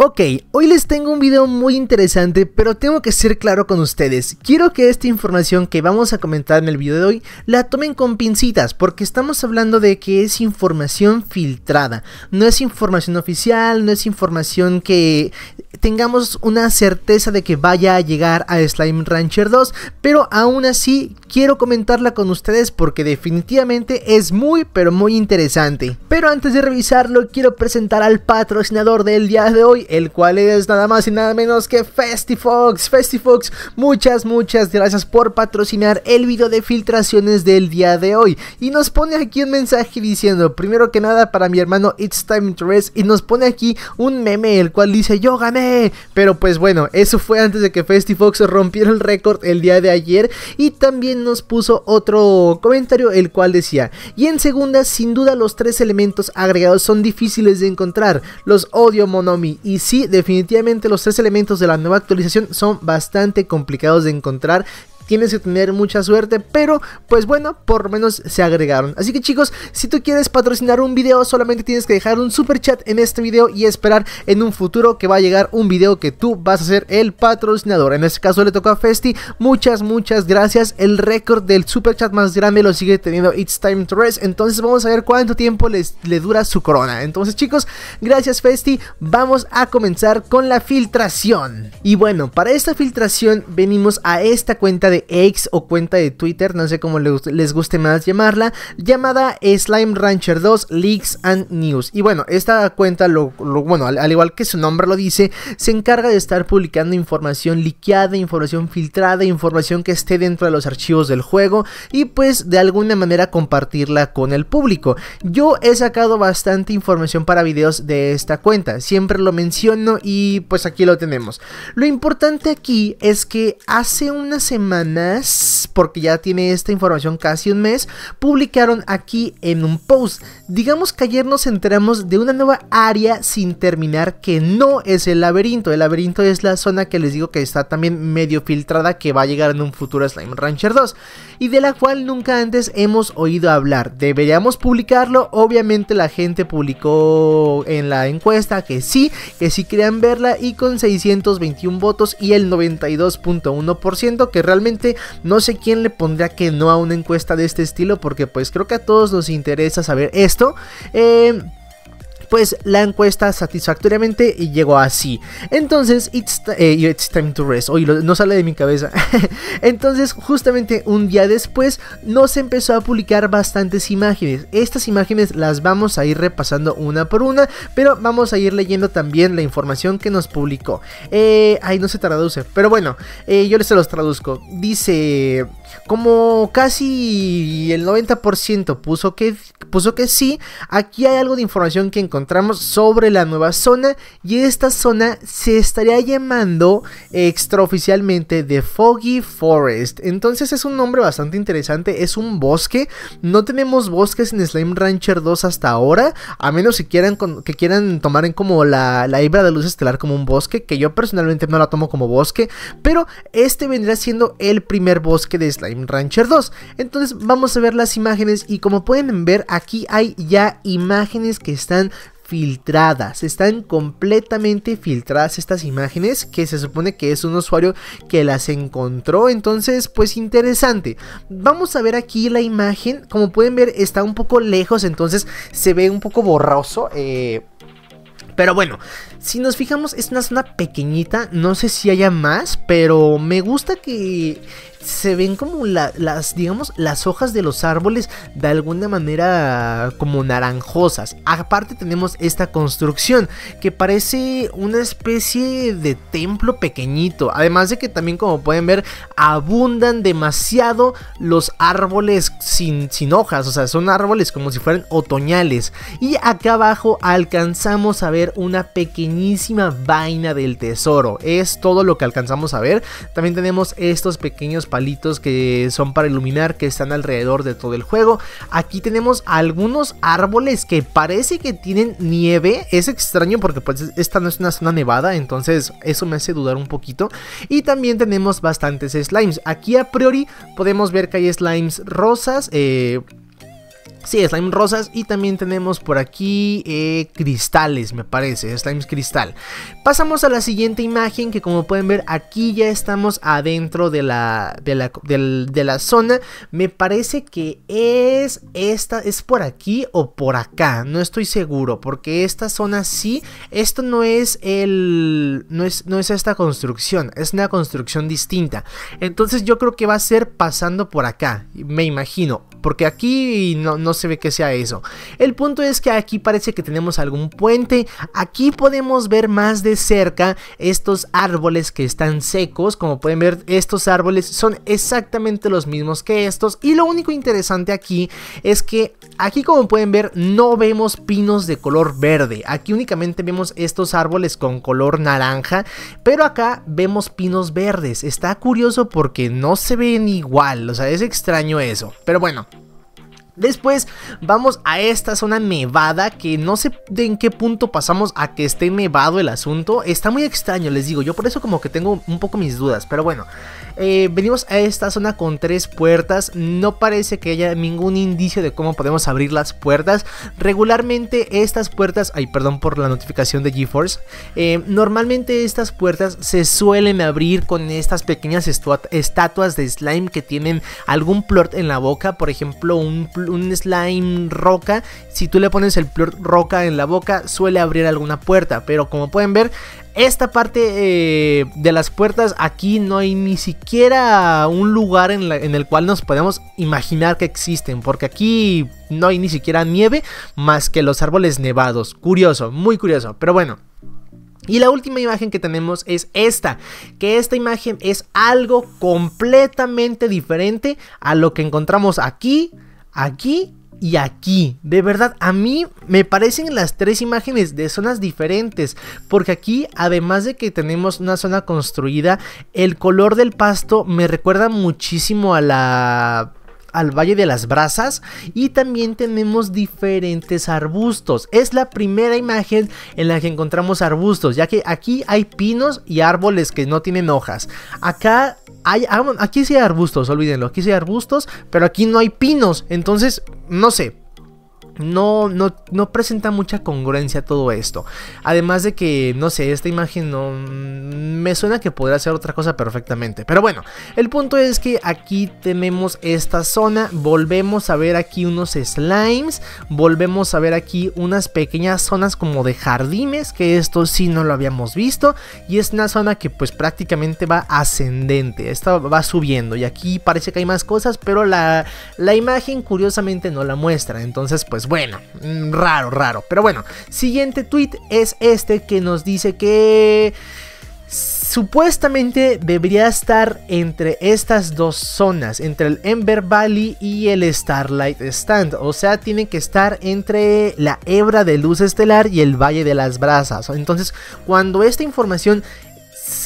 Ok, hoy les tengo un video muy interesante, pero tengo que ser claro con ustedes. Quiero que esta información que vamos a comentar en el video de hoy la tomen con pincitas, porque estamos hablando de que es información filtrada. No es información oficial, no es información que tengamos una certeza de que vaya a llegar a Slime Rancher 2, pero aún así quiero comentarla con ustedes porque definitivamente es muy pero muy interesante. Pero antes de revisarlo quiero presentar al patrocinador del día de hoy, el cual es nada más y nada menos que FestiFox. FestiFox, muchas muchas gracias por patrocinar el video de filtraciones del día de hoy y nos pone aquí un mensaje diciendo, primero que nada para mi hermano It's Time to Rest y nos pone aquí un meme el cual dice, yo gané pero pues bueno, eso fue antes de que FestiFox rompiera el récord el día de ayer. Y también nos puso otro comentario, el cual decía: Y en segunda, sin duda, los tres elementos agregados son difíciles de encontrar. Los odio Monomi. Y sí, definitivamente los tres elementos de la nueva actualización son bastante complicados de encontrar tienes que tener mucha suerte, pero pues bueno, por lo menos se agregaron. Así que chicos, si tú quieres patrocinar un video, solamente tienes que dejar un super chat en este video y esperar en un futuro que va a llegar un video que tú vas a ser el patrocinador. En este caso le tocó a Festi, muchas, muchas gracias. El récord del super chat más grande lo sigue teniendo It's Time to Rest, entonces vamos a ver cuánto tiempo les, le dura su corona. Entonces chicos, gracias Festi, vamos a comenzar con la filtración. Y bueno, para esta filtración venimos a esta cuenta de X o cuenta de Twitter, no sé cómo les guste más llamarla, llamada Slime Rancher 2 Leaks and News. Y bueno, esta cuenta, bueno, al, igual que su nombre lo dice, se encarga de estar publicando información liqueada, información filtrada, información que esté dentro de los archivos del juego y pues de alguna manera compartirla con el público. Yo he sacado bastante información para videos de esta cuenta, siempre lo menciono y pues aquí lo tenemos. Lo importante aquí es que hace una semana porque ya tiene esta información casi un mes, publicaron aquí en un post. Digamos que ayer nos enteramos de una nueva área sin terminar que no es el laberinto. El laberinto es la zona que les digo que está también medio filtrada que va a llegar en un futuro Slime Rancher 2 y de la cual nunca antes hemos oído hablar. Deberíamos publicarlo, obviamente la gente publicó en la encuesta que sí, que sí querían verla y con 621 votos y el 92.1% que realmente no sé quién le pondría que no a una encuesta de este estilo, porque pues creo que a todos nos interesa saber esto. Eh, pues la encuesta satisfactoriamente y llegó así. Entonces, it's, eh, time to rest. Oye, no sale de mi cabeza. Entonces, justamente un día después, nos empezó a publicar bastantes imágenes. Estas imágenes las vamos a ir repasando una por una, pero vamos a ir leyendo también la información que nos publicó. Eh, ay, no se traduce, pero bueno, eh, yo les se los traduzco. Dice como casi el 90% puso que, puso que sí, aquí hay algo de información que encontramos sobre la nueva zona y esta zona se estaría llamando extraoficialmente The Foggy Forest. Entonces es un nombre bastante interesante, es un bosque, no tenemos bosques en Slime Rancher 2 hasta ahora, a menos que quieran tomar en como la, la hebra de luz estelar como un bosque, que yo personalmente no la tomo como bosque, pero este vendría siendo el primer bosque de Slime Rancher 2. Entonces vamos a ver las imágenes y como pueden ver aquí hay ya imágenes que están filtradas, están completamente filtradas estas imágenes que se supone que es un usuario que las encontró, entonces pues interesante. Vamos a ver aquí la imagen, como pueden ver está un poco lejos, entonces se ve un poco borroso, eh, pero bueno, si nos fijamos, es una zona pequeñita, no sé si haya más, pero me gusta que se ven como las, digamos, las hojas de los árboles de alguna manera como naranjosas. Aparte tenemos esta construcción que parece una especie de templo pequeñito. Además de que también como pueden ver abundan demasiado los árboles sin, sin hojas. O sea, son árboles como si fueran otoñales. Y acá abajo alcanzamos a ver una pequeñísima vaina del tesoro. Es todo lo que alcanzamos a ver. También tenemos estos pequeños que son para iluminar que están alrededor de todo el juego. Aquí tenemos algunos árboles que parece que tienen nieve. Es extraño porque pues esta no es una zona nevada, entonces eso me hace dudar un poquito. Y también tenemos bastantes slimes. Aquí a priori podemos ver que hay slimes rosas. Eh, Sí, slime rosas y también tenemos por aquí eh, cristales, me parece, slimes cristal. Pasamos a la siguiente imagen que como pueden ver aquí ya estamos adentro de la, de la, zona. Me parece que es esta, es por aquí o por acá, no estoy seguro porque esta zona sí, esto no es el, no es, no es esta construcción, es una construcción distinta. Entonces yo creo que va a ser pasando por acá, me imagino, porque aquí no no se ve que sea eso. El punto es que aquí parece que tenemos algún puente. Aquí podemos ver más de cerca estos árboles que están secos. Como pueden ver, estos árboles son exactamente los mismos que estos. Y lo único interesante aquí es que aquí como pueden ver no vemos pinos de color verde. Aquí únicamente vemos estos árboles con color naranja. Pero acá vemos pinos verdes. Está curioso porque no se ven igual. O sea, es extraño eso. Pero bueno. Después vamos a esta zona nevada que no sé de en qué punto pasamos a que esté nevado el asunto. Está muy extraño, les digo, yo por eso como que tengo un poco mis dudas, pero bueno. Eh, venimos a esta zona con tres puertas. No parece que haya ningún indicio de cómo podemos abrir las puertas. Regularmente estas puertas... Ay, perdón por la notificación de GeForce. Eh, normalmente estas puertas se suelen abrir con estas pequeñas estatuas de slime que tienen algún plort en la boca. Por ejemplo, un, un slime roca. Si tú le pones el plort roca en la boca, suele abrir alguna puerta. Pero como pueden ver, esta parte eh, de las puertas, aquí no hay ni siquiera un lugar en, en, el cual nos podemos imaginar que existen, porque aquí no hay ni siquiera nieve más que los árboles nevados. Curioso, muy curioso, pero bueno. Y la última imagen que tenemos es esta, que esta imagen es algo completamente diferente a lo que encontramos aquí, aquí y aquí. De verdad, a mí me parecen las tres imágenes de zonas diferentes, porque aquí, además de que tenemos una zona construida, el color del pasto me recuerda muchísimo a la al Valle de las Brasas y también tenemos diferentes arbustos. Es la primera imagen en la que encontramos arbustos, ya que aquí hay pinos y árboles que no tienen hojas. Acá hay, ah, aquí sí hay arbustos, olvídenlo, aquí sí hay arbustos, pero aquí no hay pinos, entonces no sé. No, no, no, presenta mucha congruencia todo esto. Además de que, no sé, esta imagen no mm, me suena que podría ser otra cosa perfectamente. Pero bueno, el punto es que aquí tenemos esta zona. Volvemos a ver aquí unos slimes. Volvemos a ver aquí unas pequeñas zonas como de jardines. Que esto sí no lo habíamos visto. Y es una zona que pues prácticamente va ascendente. Esta va subiendo. Y aquí parece que hay más cosas. Pero la, la imagen curiosamente no la muestra. Entonces pues bueno, mm, raro, raro. Pero bueno, siguiente tweet es este que nos dice que supuestamente debería estar entre estas dos zonas, entre el Ember Valley y el Starlight Stand. O sea, tiene que estar entre la hebra de luz estelar y el Valle de las Brasas. Entonces, cuando esta información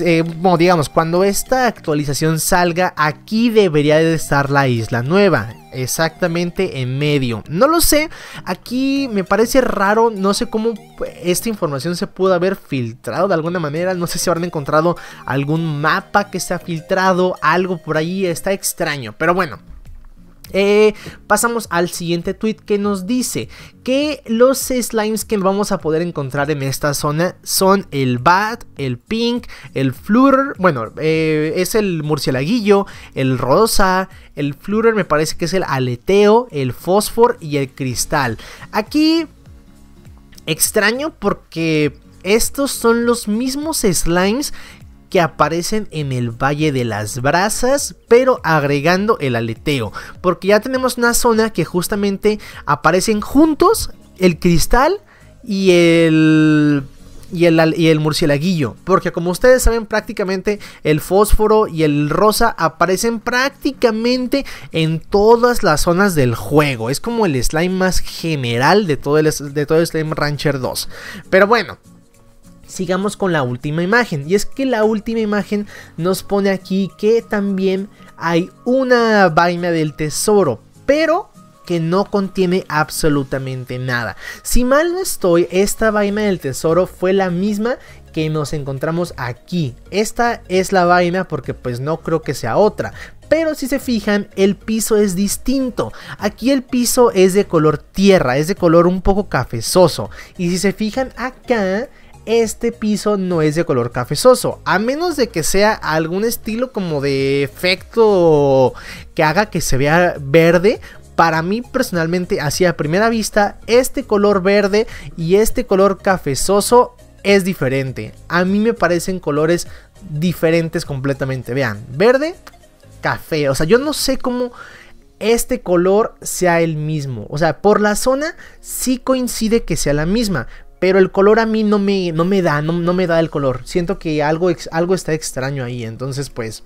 eh, digamos, cuando esta actualización salga, aquí debería de estar la isla nueva. Exactamente en medio. No lo sé, aquí me parece raro, no sé cómo esta información se pudo haber filtrado de alguna manera, no sé si habrán encontrado algún mapa que se ha filtrado, algo por ahí, está extraño, pero bueno. Eh, pasamos al siguiente tweet que nos dice que los slimes que vamos a poder encontrar en esta zona son el Bat, el Pink, el Flur, bueno, eh, es el murcielaguillo, el rosa, el flutter me parece que es el aleteo, el fósforo y el cristal. Aquí extraño porque estos son los mismos slimes que aparecen en el Valle de las Brasas, pero agregando el aleteo, porque ya tenemos una zona que justamente aparecen juntos el cristal y el y el, y murcielaguillo. Porque como ustedes saben, prácticamente el fósforo y el rosa aparecen prácticamente en todas las zonas del juego. Es como el slime más general de todo el, de todo el Slime Rancher 2. Pero bueno, sigamos con la última imagen. Y es que la última imagen nos pone aquí que también hay una vaina del tesoro. Pero que no contiene absolutamente nada. Si mal no estoy, esta vaina del tesoro fue la misma que nos encontramos aquí. Esta es la vaina porque pues no creo que sea otra. Pero si se fijan, el piso es distinto. Aquí el piso es de color tierra, es de color un poco cafezoso. Y si se fijan acá, este piso no es de color cafezoso, a menos de que sea algún estilo como de efecto que haga que se vea verde. Para mí personalmente, así a primera vista, este color verde y este color cafezoso es diferente. A mí me parecen colores diferentes completamente. Vean, verde, café. O sea, yo no sé cómo este color sea el mismo. O sea, por la zona sí coincide que sea la misma, pero el color a mí no me, no me da, no, me da el color. Siento que algo, algo está extraño ahí. Entonces, pues,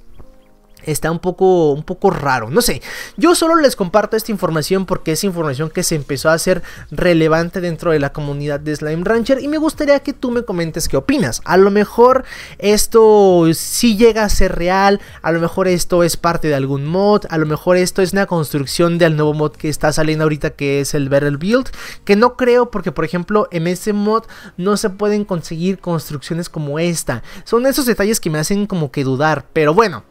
está un poco, un poco raro. No sé, yo solo les comparto esta información porque es información que se empezó a hacer relevante dentro de la comunidad de Slime Rancher y me gustaría que tú me comentes qué opinas. A lo mejor esto sí llega a ser real, a lo mejor esto es parte de algún mod, a lo mejor esto es una construcción del nuevo mod que está saliendo ahorita que es el Battle Build, que no creo porque por ejemplo en ese mod no se pueden conseguir construcciones como esta. Son esos detalles que me hacen como que dudar, pero bueno,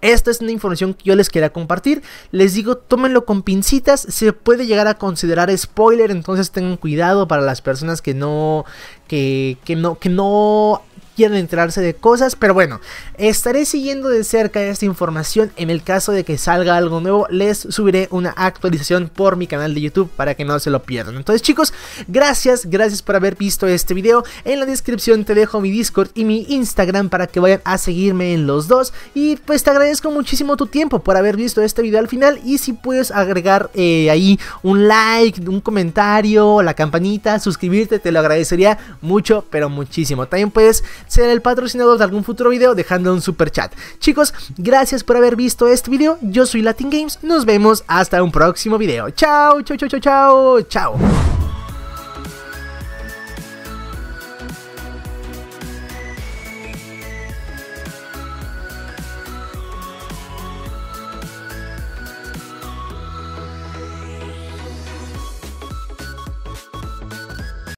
esta es una información que yo les quería compartir. Les digo, tómenlo con pincitas. Se puede llegar a considerar spoiler, entonces tengan cuidado para las personas que no, que, que no, que no quieren enterarse de cosas. Pero bueno, estaré siguiendo de cerca esta información. En el caso de que salga algo nuevo, les subiré una actualización por mi canal de YouTube para que no se lo pierdan. Entonces chicos, gracias, gracias por haber visto este video. En la descripción te dejo mi Discord y mi Instagram para que vayan a seguirme en los dos. Y pues te agradezco muchísimo tu tiempo por haber visto este video al final. Y si puedes agregar eh, ahí un like, un comentario, la campanita, suscribirte, te lo agradecería mucho, pero muchísimo. También puedes será el patrocinador de algún futuro video dejando un super chat. Chicos, gracias por haber visto este video. Yo soy Latin Games. Nos vemos hasta un próximo video. Chao, chao, chao, chao, chao. Chao.